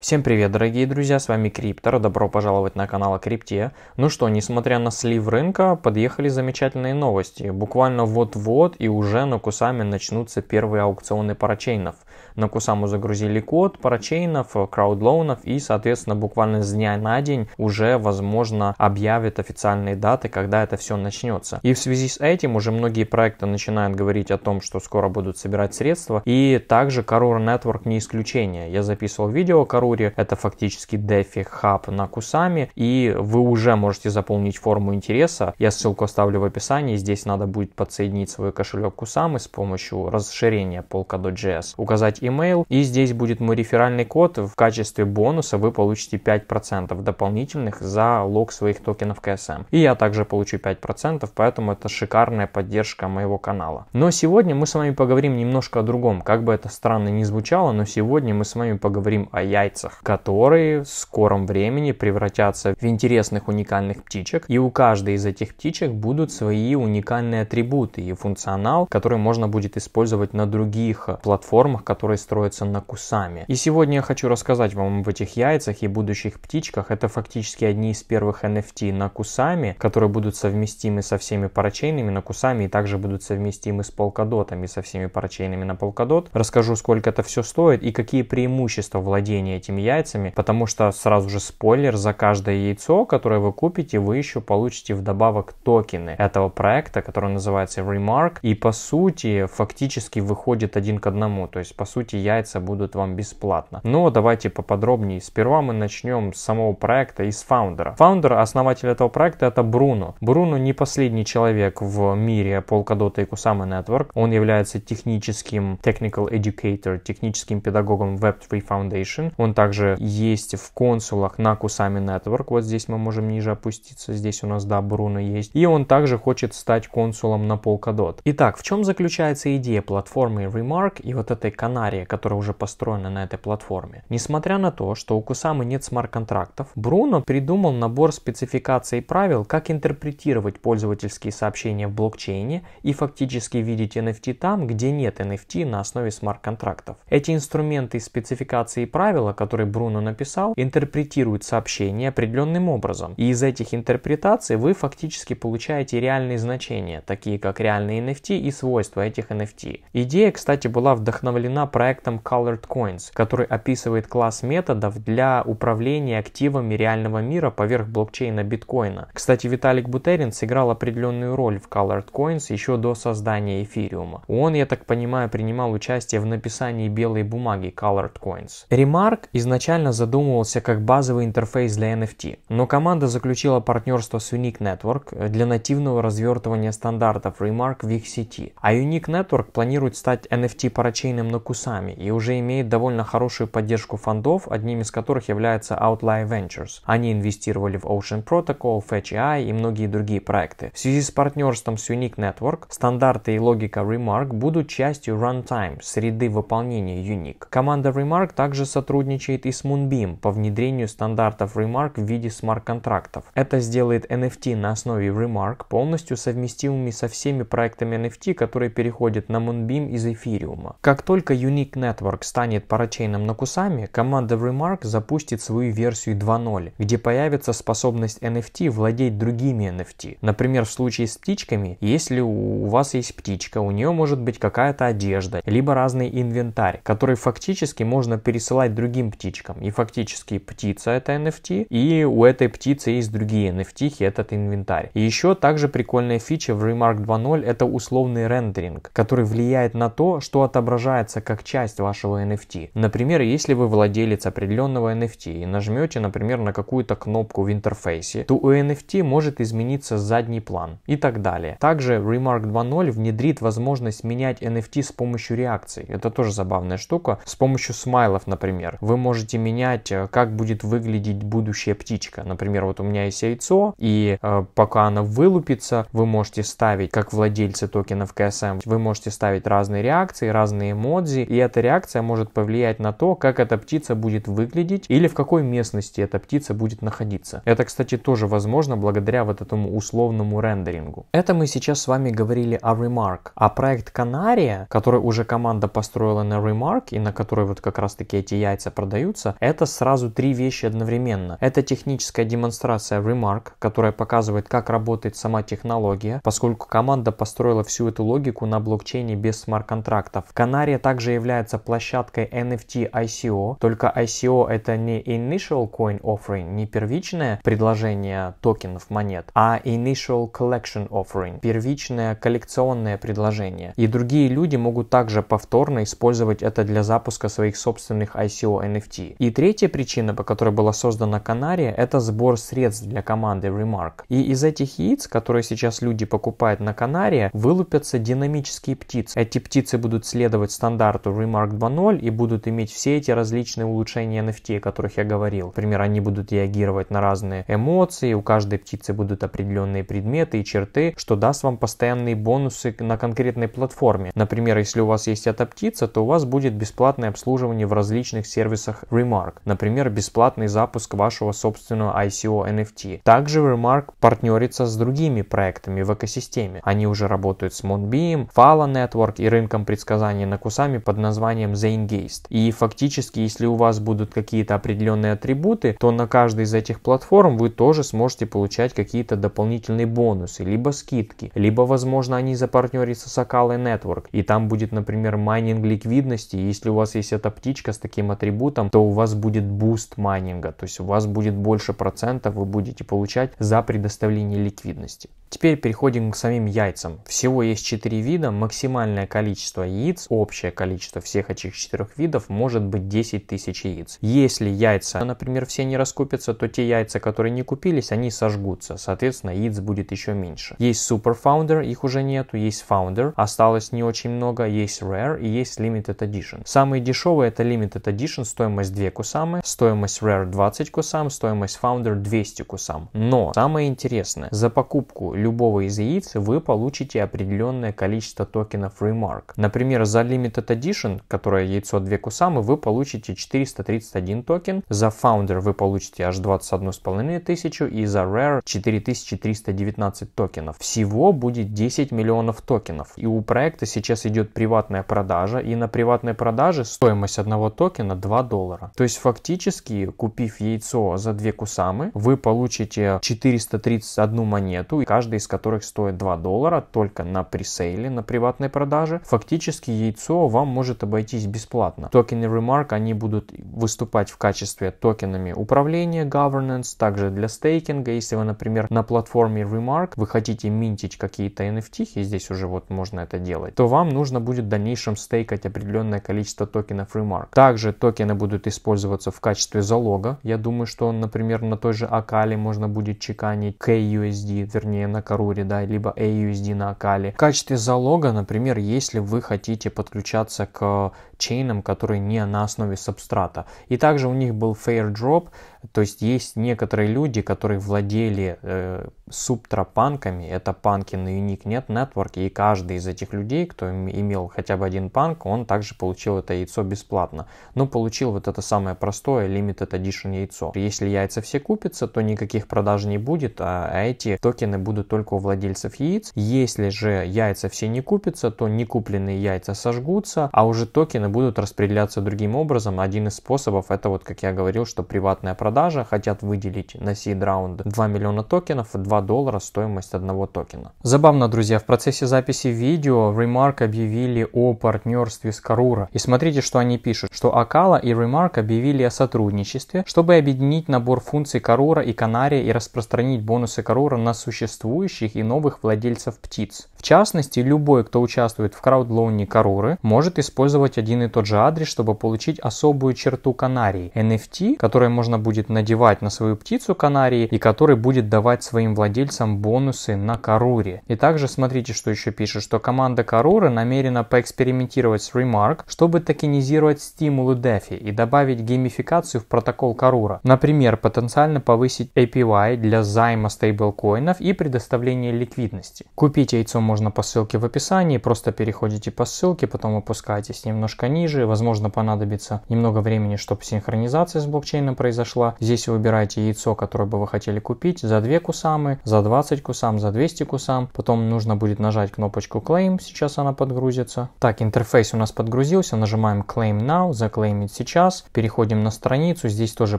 Всем привет, дорогие друзья, с вами Криптор, добро пожаловать на канал о крипте. Ну что, несмотря на слив рынка, подъехали замечательные новости. Буквально вот-вот и уже на кусами начнутся первые аукционы парачейнов. На Кусаму загрузили код парачейнов, э, краудлоунов и, соответственно, буквально с дня на день уже, возможно, объявят официальные даты, когда это все начнется. И в связи с этим уже многие проекты начинают говорить о том, что скоро будут собирать средства. И также Карура Network не исключение. Я записывал видео о Каруре, это фактически DeFi Хаб на Кусами, и вы уже можете заполнить форму интереса. Я ссылку оставлю в описании, здесь надо будет подсоединить свой кошелек кусами с помощью расширения Polkadot.js, указать email, и здесь будет мой реферальный код. В качестве бонуса вы получите 5% дополнительных за лог своих токенов KSM. И я также получу 5%, поэтому это шикарная поддержка моего канала. Но сегодня мы с вами поговорим немножко о другом. Как бы это странно ни звучало, но сегодня мы с вами поговорим о яйцах, которые в скором времени превратятся в интересных уникальных птичек. И у каждой из этих птичек будут свои уникальные атрибуты и функционал, который можно будет использовать на других платформах, которые которые строятся на кусами. И сегодня я хочу рассказать вам об этих яйцах и будущих птичках. Это фактически одни из первых NFT на кусами, которые будут совместимы со всеми парачейнами на кусами и также будут совместимы с полкадотами, со всеми парачейнами на полкадот. Расскажу, сколько это все стоит и какие преимущества владения этими яйцами, потому что сразу же спойлер, за каждое яйцо, которое вы купите, вы еще получите вдобавок токены этого проекта, который называется Remark, и по сути фактически выходит один к одному, то есть по сути сути яйца будут вам бесплатно. Но давайте поподробнее. Сперва мы начнем с самого проекта и с фаундера. Фаундер, основатель этого проекта, это Бруно. Бруно не последний человек в мире Polkadot и Kusama Network. Он является техническим technical educator, техническим педагогом Web3 Foundation. Он также есть в консулах на Kusama Network. Вот здесь мы можем ниже опуститься. Здесь у нас, да, Бруно есть. И он также хочет стать консулом на Polkadot. Итак, в чем заключается идея платформы Remark и вот этой канал сценария, которые уже построена на этой платформе. Несмотря на то, что у Кусамы нет смарт-контрактов, Бруно придумал набор спецификаций и правил, как интерпретировать пользовательские сообщения в блокчейне и фактически видеть NFT там, где нет NFT на основе смарт-контрактов. Эти инструменты, спецификации и правила, которые Бруно написал, интерпретируют сообщения определенным образом. И из этих интерпретаций вы фактически получаете реальные значения, такие как реальные NFT и свойства этих NFT. Идея, кстати, была вдохновлена проектом Colored Coins, который описывает класс методов для управления активами реального мира поверх блокчейна биткоина. Кстати, Виталик Бутерин сыграл определенную роль в Colored Coins еще до создания эфириума. Он, я так понимаю, принимал участие в написании белой бумаги Colored Coins. Remark изначально задумывался как базовый интерфейс для NFT, но команда заключила партнерство с Unique Network для нативного развертывания стандартов Remark в их сети, а Unique Network планирует стать NFT-парачейном на Кусане сами и уже имеет довольно хорошую поддержку фондов, одним из которых является Outlier Ventures. Они инвестировали в Ocean Protocol, Fetch AI и многие другие проекты. В связи с партнерством с Unique Network, стандарты и логика Remark будут частью Runtime, среды выполнения Unique. Команда Remark также сотрудничает и с Moonbeam по внедрению стандартов Remark в виде смарт-контрактов. Это сделает NFT на основе Remark полностью совместимыми со всеми проектами NFT, которые переходят на Moonbeam из эфириума. Как только Unique Unique Network станет парачейном Накусами, команда Remark запустит свою версию 2.0, где появится способность NFT владеть другими NFT. Например, в случае с птичками, если у вас есть птичка, у нее может быть какая-то одежда, либо разный инвентарь, который фактически можно пересылать другим птичкам. И фактически птица это NFT, и у этой птицы есть другие NFT, и этот инвентарь. И еще также прикольная фича в Remark 2.0 это условный рендеринг, который влияет на то, что отображается как часть вашего NFT. Например, если вы владелец определенного NFT и нажмете, например, на какую-то кнопку в интерфейсе, то у NFT может измениться задний план и так далее. Также Remark 2.0 внедрит возможность менять NFT с помощью реакций. Это тоже забавная штука. С помощью смайлов, например, вы можете менять, э, как будет выглядеть будущая птичка. Например, вот у меня есть яйцо, и э, пока оно вылупится, вы можете ставить, как владельцы токенов KSM, вы можете ставить разные реакции, разные эмодзи, и и эта реакция может повлиять на то, как эта птица будет выглядеть или в какой местности эта птица будет находиться. Это, кстати, тоже возможно благодаря вот этому условному рендерингу. Это мы сейчас с вами говорили о Remark, а проект Канария, который уже команда построила на Remark и на который вот как раз таки эти яйца продаются, это сразу три вещи одновременно. Это техническая демонстрация Remark, которая показывает, как работает сама технология, поскольку команда построила всю эту логику на блокчейне без смарт-контрактов. Канария также является площадкой NFT ICO, только ICO это не Initial Coin Offering, не первичное предложение токенов монет, а Initial Collection Offering, первичное коллекционное предложение. И другие люди могут также повторно использовать это для запуска своих собственных ICO NFT. И третья причина, по которой была создана Канария, это сбор средств для команды Remark. И из этих яиц, которые сейчас люди покупают на Канария, вылупятся динамические птицы. Эти птицы будут следовать стандарту проекту Remark 2.0 и будут иметь все эти различные улучшения NFT, о которых я говорил. Например, они будут реагировать на разные эмоции, у каждой птицы будут определенные предметы и черты, что даст вам постоянные бонусы на конкретной платформе. Например, если у вас есть эта птица, то у вас будет бесплатное обслуживание в различных сервисах Remark. Например, бесплатный запуск вашего собственного ICO NFT. Также Remark партнерится с другими проектами в экосистеме. Они уже работают с Moonbeam, Fala Network и рынком предсказаний на кусами под под названием Zanegeist. И фактически, если у вас будут какие-то определенные атрибуты, то на каждой из этих платформ вы тоже сможете получать какие-то дополнительные бонусы, либо скидки, либо, возможно, они запартнерятся с Акалой Network, и там будет, например, майнинг ликвидности, если у вас есть эта птичка с таким атрибутом, то у вас будет буст майнинга, то есть у вас будет больше процентов вы будете получать за предоставление ликвидности. Теперь переходим к самим яйцам. Всего есть 4 вида, максимальное количество яиц, общее количество количество всех этих четырех видов может быть 10 тысяч яиц. Если яйца, например, все не раскупятся, то те яйца, которые не купились, они сожгутся. Соответственно, яиц будет еще меньше. Есть Super Founder, их уже нету. Есть Founder, осталось не очень много. Есть Rare и есть Limited Edition. Самые дешевые это Limited Edition, стоимость 2 кусамы, стоимость Rare 20 кусам, стоимость Founder 200 кусам. Но самое интересное, за покупку любого из яиц вы получите определенное количество токенов Remark. Например, за Limited Edition Foundation, которая яйцо от кусамы, вы получите 431 токен. За Founder вы получите аж 21,5 тысячу и за Rare 4319 токенов. Всего будет 10 миллионов токенов. И у проекта сейчас идет приватная продажа, и на приватной продаже стоимость одного токена 2 доллара. То есть фактически, купив яйцо за 2 кусамы, вы получите 431 монету, и каждая из которых стоит 2 доллара только на пресейле, на приватной продаже. Фактически яйцо вам может может обойтись бесплатно. Токены Remark, они будут выступать в качестве токенами управления, governance, также для стейкинга. Если вы, например, на платформе Remark, вы хотите минтить какие-то NFT, и здесь уже вот можно это делать, то вам нужно будет в дальнейшем стейкать определенное количество токенов Remark. Также токены будут использоваться в качестве залога. Я думаю, что, например, на той же Акале можно будет чеканить KUSD, вернее, на Каруре, да, либо AUSD на Акале. В качестве залога, например, если вы хотите подключаться к 个 блокчейном, который не на основе субстрата. И также у них был fair drop, то есть есть некоторые люди, которые владели э, субтропанками, это панки на Unique Net Network, и каждый из этих людей, кто имел хотя бы один панк, он также получил это яйцо бесплатно, но получил вот это самое простое limited edition яйцо. Если яйца все купятся, то никаких продаж не будет, а, а эти токены будут только у владельцев яиц. Если же яйца все не купятся, то некупленные яйца сожгутся, а уже токены цены будут распределяться другим образом. Один из способов, это вот, как я говорил, что приватная продажа, хотят выделить на сид раунд 2 миллиона токенов, 2 доллара стоимость одного токена. Забавно, друзья, в процессе записи видео Remark объявили о партнерстве с Карура. И смотрите, что они пишут, что Акала и Remark объявили о сотрудничестве, чтобы объединить набор функций Карура и Канария и распространить бонусы Карура на существующих и новых владельцев птиц. В частности, любой, кто участвует в краудлоуне Каруры, может использовать один один и тот же адрес, чтобы получить особую черту канарии – NFT, которую можно будет надевать на свою птицу канарии и который будет давать своим владельцам бонусы на Каруре. И также смотрите, что еще пишет, что команда Каруры намерена поэкспериментировать с Remark, чтобы токенизировать стимулы DeFi и добавить геймификацию в протокол Карура. Например, потенциально повысить APY для займа стейблкоинов и предоставления ликвидности. Купить яйцо можно по ссылке в описании, просто переходите по ссылке, потом опускаетесь немножко ниже, возможно понадобится немного времени, чтобы синхронизация с блокчейном произошла. Здесь вы выбираете яйцо, которое бы вы хотели купить, за 2 кусамы, за 20 кусам, за 200 кусам. Потом нужно будет нажать кнопочку Claim, сейчас она подгрузится. Так, интерфейс у нас подгрузился, нажимаем Claim Now, заклеймить сейчас. Переходим на страницу, здесь тоже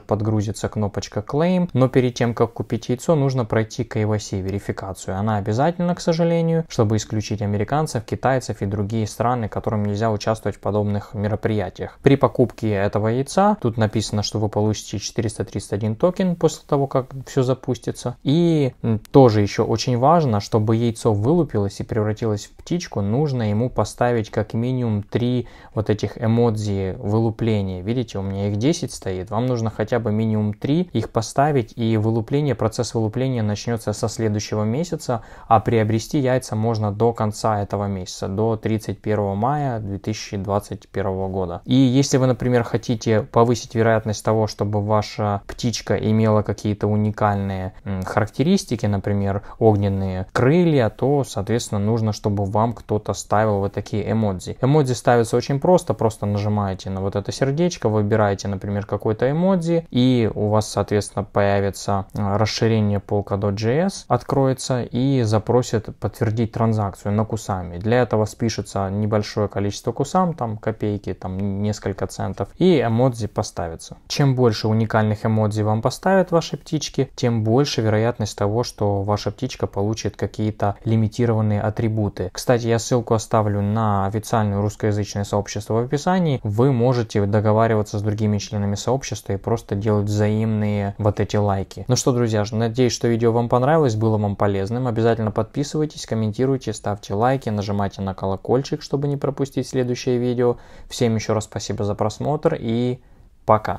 подгрузится кнопочка Claim, но перед тем, как купить яйцо, нужно пройти KYC верификацию. Она обязательна, к сожалению, чтобы исключить американцев, китайцев и другие страны, которым нельзя участвовать в подобных подобных мероприятиях. При покупке этого яйца, тут написано, что вы получите 431 токен после того, как все запустится. И тоже еще очень важно, чтобы яйцо вылупилось и превратилось в птичку, нужно ему поставить как минимум 3 вот этих эмодзи вылупления. Видите, у меня их 10 стоит. Вам нужно хотя бы минимум 3 их поставить, и вылупление, процесс вылупления начнется со следующего месяца, а приобрести яйца можно до конца этого месяца, до 31 мая 2020 2021 года. И если вы, например, хотите повысить вероятность того, чтобы ваша птичка имела какие-то уникальные характеристики, например, огненные крылья, то, соответственно, нужно, чтобы вам кто-то ставил вот такие эмодзи. Эмодзи ставятся очень просто, просто нажимаете на вот это сердечко, выбираете, например, какой-то эмодзи, и у вас, соответственно, появится а, расширение polkadot.js, откроется и запросит подтвердить транзакцию на кусами. Для этого спишется небольшое количество кусам, там копейки, там несколько центов, и эмодзи поставятся. Чем больше уникальных эмодзи вам поставят ваши птички, тем больше вероятность того, что ваша птичка получит какие-то лимитированные атрибуты. Кстати, я ссылку оставлю на официальное русскоязычное сообщество в описании. Вы можете договариваться с другими членами сообщества и просто делать взаимные вот эти лайки. Ну что, друзья, надеюсь, что видео вам понравилось, было вам полезным. Обязательно подписывайтесь, комментируйте, ставьте лайки, нажимайте на колокольчик, чтобы не пропустить следующее видео. Всем еще раз спасибо за просмотр и пока.